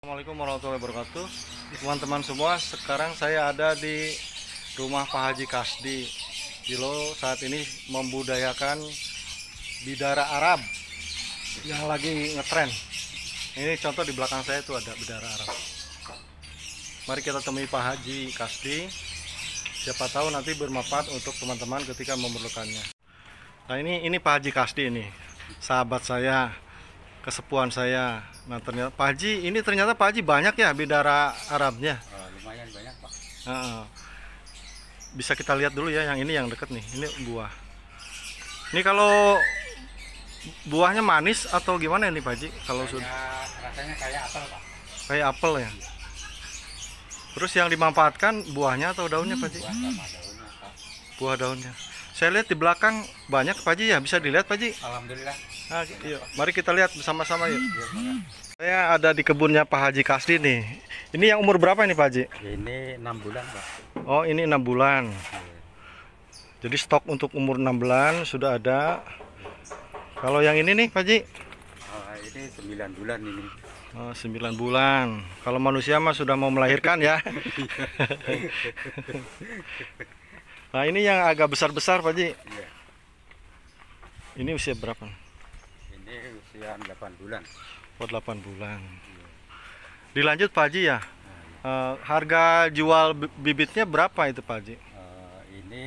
Assalamualaikum warahmatullahi wabarakatuh Teman-teman semua sekarang saya ada di rumah Pak Haji Kasdi Jilo. saat ini membudayakan bidara Arab yang lagi ngetren Ini contoh di belakang saya itu ada bidara Arab Mari kita temui Pak Haji Kasdi Siapa tahu nanti bermanfaat untuk teman-teman ketika memerlukannya Nah ini ini Pak Haji Kasdi ini sahabat saya kesepuan saya. Nah ternyata Pak Haji ini ternyata Pak Haji banyak ya bidara Arabnya. Eh, lumayan banyak Pak. Uh, bisa kita lihat dulu ya yang ini yang deket nih. Ini buah. Ini kalau buahnya manis atau gimana ini Pak Haji? Kalau sudah rasanya kayak apel Pak. Kayak apel ya. Terus yang dimanfaatkan buahnya atau daunnya hmm. Pak Haji? Buah daunnya Pak. Buah daunnya. Saya lihat di belakang banyak Pak Ji ya, bisa dilihat Pak Ji? Alhamdulillah. Nah, yuk, iya. mari kita lihat bersama-sama yuk. Iya, Saya ada di kebunnya Pak Haji Kasdi nih. Ini yang umur berapa ini Pak Haji? Ini 6 bulan Pak. Oh ini 6 bulan. Iya. Jadi stok untuk umur 6 bulan sudah ada. Kalau yang ini nih Pak Haji? Oh, ini 9 bulan ini. Oh, 9 bulan. Kalau manusia mah sudah mau melahirkan ya. Nah ini yang agak besar-besar Pak Ji. Iya. Ini usia berapa? Ini usia 8 bulan. Oh 8 bulan. Iya. Dilanjut Pak Ji ya. Nah, iya. uh, harga jual bibitnya berapa itu Pak Ji? Uh, eh, ini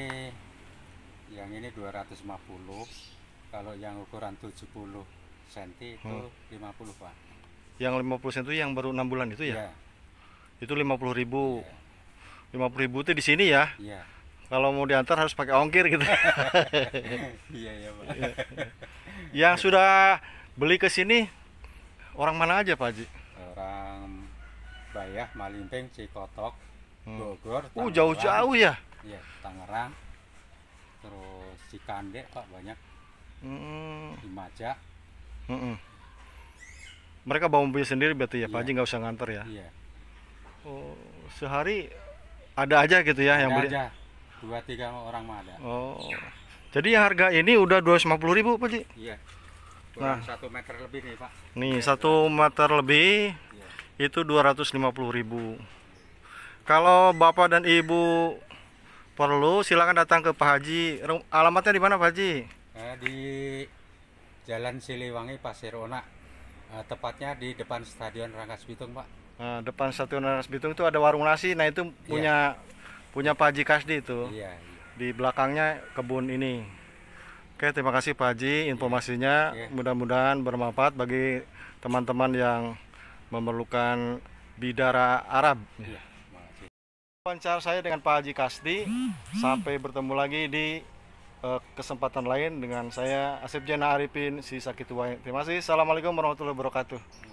yang ini 250. Kalau yang ukuran 70 cm itu hmm. 50 Pak. Yang 50 cm itu yang baru 6 bulan itu ya? Iya. Itu 50 ribu. Iya. 50 ribu itu di sini ya? Iya kalau mau diantar harus pakai ongkir gitu iya iya pak yang sudah beli ke sini orang mana aja pak Haji orang Bayah Malimping Cikotok hmm. Bogor hmm. uh jauh-jauh ya iya Tangerang terus Cikande pak banyak hmm. Imaja hmm. mereka bawa mobil sendiri berarti ya Pak Haji iya. nggak usah nganter ya iya. oh sehari ada aja gitu ya yang beli aja dua tiga orang mah ada oh jadi harga ini udah dua ratus lima puluh ribu pak Ji iya nah. Kurang nah satu meter lebih nih pak nih ya, satu meter lebih ya. itu dua ratus lima puluh ribu kalau bapak dan ibu perlu silakan datang ke Pak Haji alamatnya di mana Pak Haji eh, di Jalan Siliwangi Pasir Ona eh, tepatnya di depan Stadion Rangkas Bitung Pak Nah, depan Stadion Nanas Bitung itu ada warung nasi. Nah, itu iya. punya yeah punya Pak Haji Kasdi itu iya, iya. di belakangnya kebun ini oke terima kasih Pak Haji informasinya iya. iya. mudah-mudahan bermanfaat bagi teman-teman yang memerlukan bidara Arab iya. saya dengan Pak Haji Kasdi sampai bertemu lagi di uh, kesempatan lain dengan saya Asep Jena Arifin Sisakitua. Terima kasih. Assalamualaikum warahmatullahi wabarakatuh.